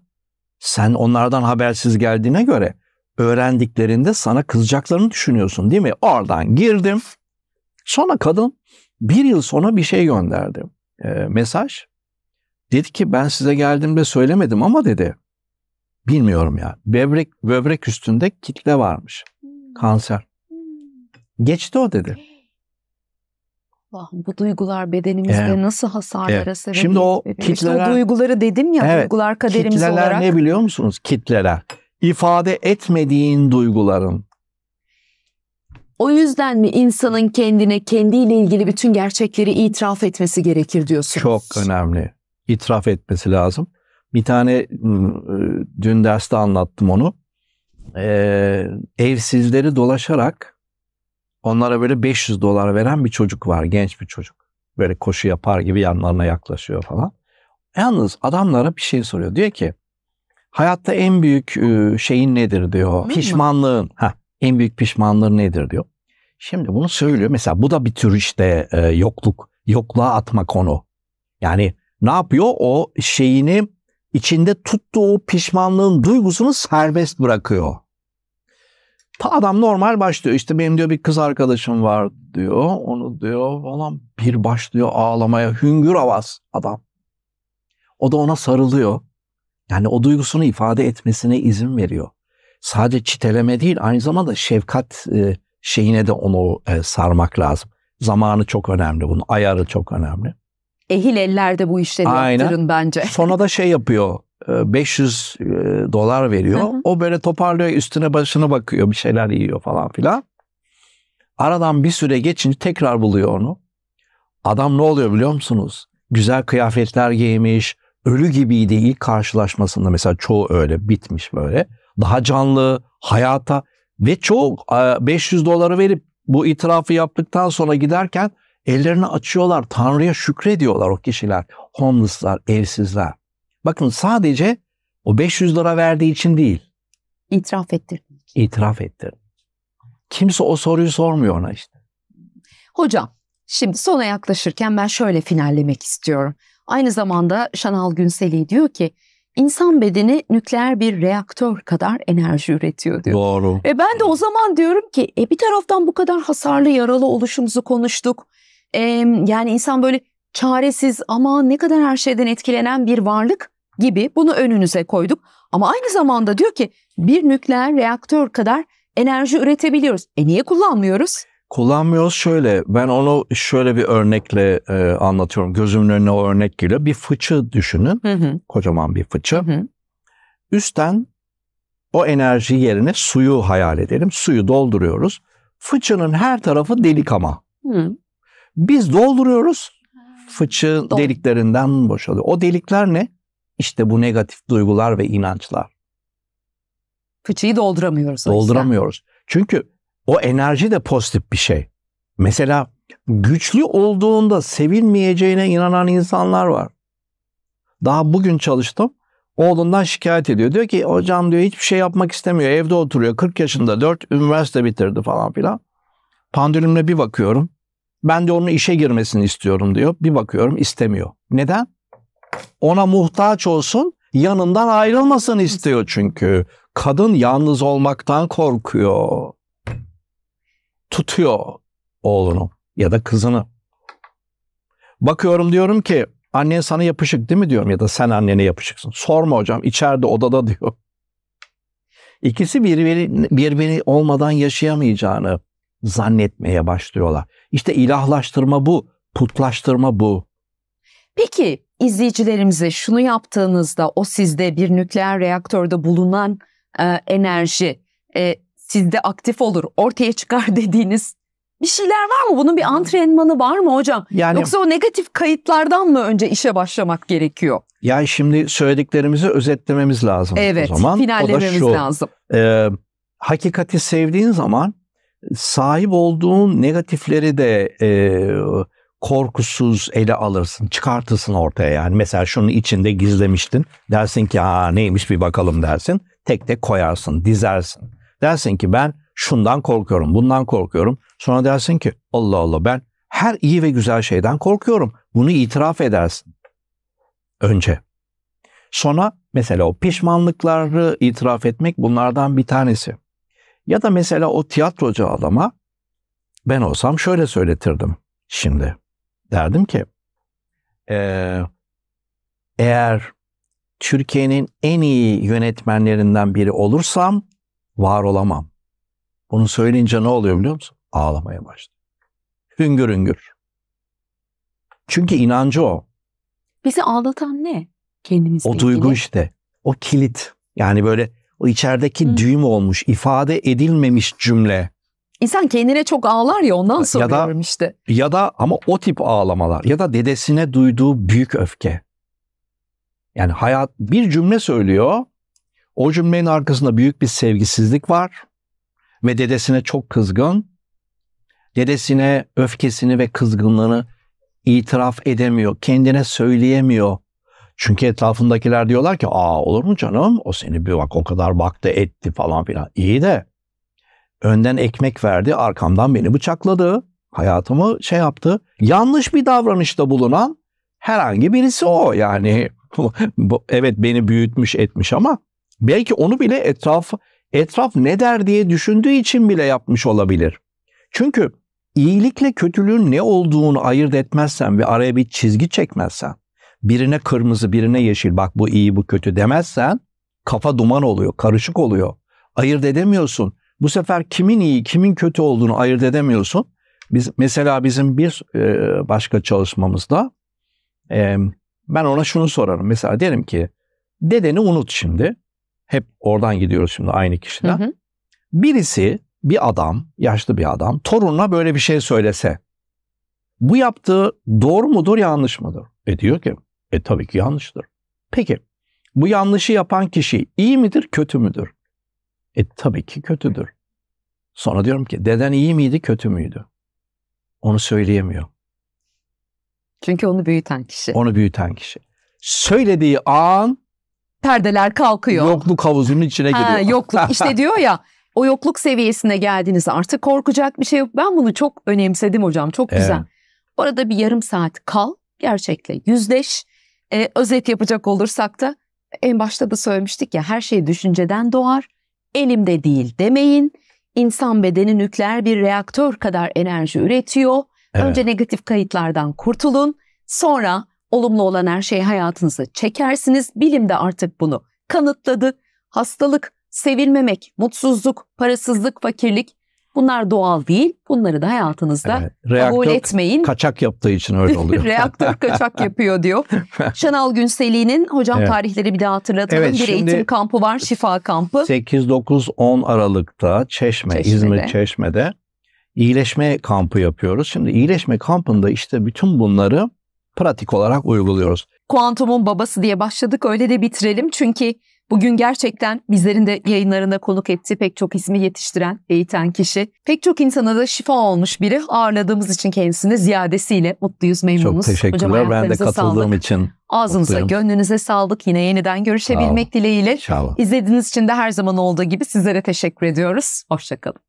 Sen onlardan habersiz geldiğine göre öğrendiklerinde sana kızacaklarını düşünüyorsun değil mi? Oradan girdim. Sonra kadın bir yıl sonra bir şey gönderdi. E, mesaj. Dedi ki ben size geldiğimde söylemedim ama dedi. Bilmiyorum ya. Böbrek, böbrek üstünde kitle varmış. Hmm. Kanser. Hmm. Geçti o dedi. Allah'ım bu duygular bedenimizde evet. nasıl hasarlara evet. sebep Şimdi o kitleler, işte o duyguları dedim ya evet, duygular kaderimiz kitleler olarak. Kitleler ne biliyor musunuz? Kitleler. ifade etmediğin duyguların. O yüzden mi insanın kendine kendiyle ilgili bütün gerçekleri itiraf etmesi gerekir diyorsunuz? Çok önemli. İtiraf etmesi lazım. Bir tane ıı, ıı, dün derste anlattım onu. Ee, evsizleri dolaşarak Onlara böyle 500 dolar veren bir çocuk var, genç bir çocuk. Böyle koşu yapar gibi yanlarına yaklaşıyor falan. Yalnız adamlara bir şey soruyor. Diyor ki hayatta en büyük ıı, şeyin nedir diyor. Değil Pişmanlığın. Ha, en büyük pişmanlığın nedir diyor. Şimdi bunu söylüyor. Mesela bu da bir tür işte e, yokluk, yokluğa atma konu. Yani ne yapıyor? O şeyini içinde tuttuğu pişmanlığın duygusunu serbest bırakıyor. Adam normal başlıyor. İşte benim diyor bir kız arkadaşım var diyor. Onu diyor falan bir başlıyor ağlamaya. Hüngür avaz adam. O da ona sarılıyor. Yani o duygusunu ifade etmesine izin veriyor. Sadece çiteleme değil aynı zamanda şefkat e, şeyine de onu e, sarmak lazım. Zamanı çok önemli bunun. Ayarı çok önemli. Ehil ellerde bu işleri Aynen. yaptırın bence. Sonra da şey yapıyor 500 e, e, dolar veriyor. Hı hı. O böyle toparlıyor üstüne başına bakıyor bir şeyler yiyor falan filan. Aradan bir süre geçince tekrar buluyor onu. Adam ne oluyor biliyor musunuz? Güzel kıyafetler giymiş. Ölü gibiydi ilk karşılaşmasında mesela çoğu öyle bitmiş böyle. Daha canlı hayata ve çoğu 500 doları verip bu itirafı yaptıktan sonra giderken ellerini açıyorlar. Tanrı'ya şükrediyorlar o kişiler. Homeless'lar, evsizler. Bakın sadece o 500 lira verdiği için değil. İtiraf ettirmek. İtiraf ettirmek. Kimse o soruyu sormuyor ona işte. Hocam şimdi sona yaklaşırken ben şöyle finallemek istiyorum. Aynı zamanda Şanal Günseli diyor ki insan bedeni nükleer bir reaktör kadar enerji üretiyor diyor. Doğru. E ben de o zaman diyorum ki e bir taraftan bu kadar hasarlı yaralı oluşumuzu konuştuk. E, yani insan böyle çaresiz ama ne kadar her şeyden etkilenen bir varlık gibi bunu önünüze koyduk. Ama aynı zamanda diyor ki bir nükleer reaktör kadar enerji üretebiliyoruz. E niye kullanmıyoruz? Kullanmıyoruz şöyle. Ben onu şöyle bir örnekle e, anlatıyorum. Gözümün önüne o örnek geliyor. Bir fıçı düşünün. Hı hı. Kocaman bir fıçı. Hı hı. Üstten o enerji yerine suyu hayal edelim. Suyu dolduruyoruz. Fıçının her tarafı delik ama. Hı. Biz dolduruyoruz. Fıçı Dol. deliklerinden boşalıyor. O delikler ne? İşte bu negatif duygular ve inançlar. Fıçıyı dolduramıyoruz. Dolduramıyoruz. Yüzden. Çünkü o enerji de pozitif bir şey. Mesela güçlü olduğunda sevilmeyeceğine inanan insanlar var. Daha bugün çalıştım. Oğlundan şikayet ediyor. Diyor ki hocam diyor hiçbir şey yapmak istemiyor. Evde oturuyor. 40 yaşında 4 üniversite bitirdi falan filan. Pandülümle bir bakıyorum. Ben de onun işe girmesini istiyorum diyor. Bir bakıyorum istemiyor. Neden? ona muhtaç olsun, yanından ayrılmasını istiyor çünkü. Kadın yalnız olmaktan korkuyor. Tutuyor oğlunu ya da kızını. Bakıyorum diyorum ki annen sana yapışık değil mi diyorum ya da sen annene yapışıksın. Sorma hocam içeride odada diyor. İkisi birbiri, birbiri olmadan yaşayamayacağını zannetmeye başlıyorlar. İşte ilahlaştırma bu, putlaştırma bu. Peki izleyicilerimize şunu yaptığınızda o sizde bir nükleer reaktörde bulunan e, enerji e, sizde aktif olur, ortaya çıkar dediğiniz bir şeyler var mı? Bunun bir antrenmanı var mı hocam? Yani, Yoksa o negatif kayıtlardan mı önce işe başlamak gerekiyor? Yani şimdi söylediklerimizi özetlememiz lazım evet, o zaman. Evet, finallememiz o lazım. Ee, hakikati sevdiğin zaman sahip olduğun negatifleri de e, korkusuz ele alırsın, çıkartırsın ortaya yani. Mesela şunu içinde gizlemiştin. Dersin ki ha neymiş bir bakalım dersin. Tek tek koyarsın, dizersin. Dersin ki ben şundan korkuyorum, bundan korkuyorum. Sonra dersin ki Allah Allah ben her iyi ve güzel şeyden korkuyorum. Bunu itiraf edersin. Önce. Sonra mesela o pişmanlıkları itiraf etmek bunlardan bir tanesi. Ya da mesela o tiyatrocu adama ben olsam şöyle söyletirdim şimdi derdim ki eğer Türkiye'nin en iyi yönetmenlerinden biri olursam var olamam. Bunu söyleyince ne oluyor biliyor musun? Ağlamaya başladı. Hüngür hüngür. Çünkü inancı o. Bizi aldatan ne? Kendimizle O duygu ilgili. işte. O kilit. Yani böyle o içerideki hmm. düğüm olmuş, ifade edilmemiş cümle. İnsan kendine çok ağlar ya ondan soruyorum ya da, işte. Ya da ama o tip ağlamalar ya da dedesine duyduğu büyük öfke. Yani hayat bir cümle söylüyor. O cümlenin arkasında büyük bir sevgisizlik var ve dedesine çok kızgın. Dedesine öfkesini ve kızgınlığını itiraf edemiyor, kendine söyleyemiyor. Çünkü etrafındakiler diyorlar ki aa olur mu canım o seni bir bak o kadar baktı etti falan filan. İyi de Önden ekmek verdi, arkamdan beni bıçakladı. Hayatımı şey yaptı. Yanlış bir davranışta bulunan herhangi birisi o yani. evet beni büyütmüş etmiş ama belki onu bile etraf etraf ne der diye düşündüğü için bile yapmış olabilir. Çünkü iyilikle kötülüğün ne olduğunu ayırt etmezsen ve araya bir çizgi çekmezsen, birine kırmızı birine yeşil bak bu iyi bu kötü demezsen kafa duman oluyor, karışık oluyor. Ayırt edemiyorsun. Bu sefer kimin iyi, kimin kötü olduğunu ayırt edemiyorsun. Biz mesela bizim bir e, başka çalışmamızda e, ben ona şunu sorarım. Mesela derim ki dedeni unut şimdi. Hep oradan gidiyoruz şimdi aynı kişiden. Hı hı. Birisi bir adam, yaşlı bir adam torununa böyle bir şey söylese bu yaptığı doğru mudur yanlış mıdır? E diyor ki e tabii ki yanlıştır. Peki bu yanlışı yapan kişi iyi midir kötü müdür? E tabii ki kötüdür. Sonra diyorum ki deden iyi miydi kötü müydü? Onu söyleyemiyor. Çünkü onu büyüten kişi. Onu büyüten kişi. Söylediği an perdeler kalkıyor. Yokluk havuzunun içine ha, Yokluk işte diyor ya o yokluk seviyesine geldiniz artık korkacak bir şey yok. Ben bunu çok önemsedim hocam çok evet. güzel. Bu arada bir yarım saat kal gerçekle yüzleş. Ee, özet yapacak olursak da en başta da söylemiştik ya her şey düşünceden doğar elimde değil demeyin. İnsan bedeni nükleer bir reaktör kadar enerji üretiyor. Evet. Önce negatif kayıtlardan kurtulun. Sonra olumlu olan her şeyi hayatınıza çekersiniz. Bilim de artık bunu kanıtladı. Hastalık, sevilmemek, mutsuzluk, parasızlık, fakirlik Bunlar doğal değil. Bunları da hayatınızda evet, kabul etmeyin. kaçak yaptığı için öyle oluyor. reaktör kaçak yapıyor diyor. Şenal Günseli'nin hocam evet. tarihleri bir daha hatırlatalım. Evet, bir eğitim kampı var, şifa kampı. 8 9 10 Aralık'ta Çeşme, Çeşme'de. İzmir Çeşme'de iyileşme kampı yapıyoruz. Şimdi iyileşme kampında işte bütün bunları pratik olarak uyguluyoruz. Kuantumun babası diye başladık öyle de bitirelim çünkü Bugün gerçekten bizlerin de yayınlarında konuk ettiği pek çok ismi yetiştiren, eğiten kişi. Pek çok insana da şifa olmuş biri. Ağırladığımız için kendisine ziyadesiyle mutluyuz, memnunuz. Çok teşekkürler. Ben de katıldığım sağlık. için Ağzınıza, Mutluyum. gönlünüze sağlık. Yine yeniden görüşebilmek dileğiyle. İnşallah. İzlediğiniz için de her zaman olduğu gibi sizlere teşekkür ediyoruz. Hoşçakalın.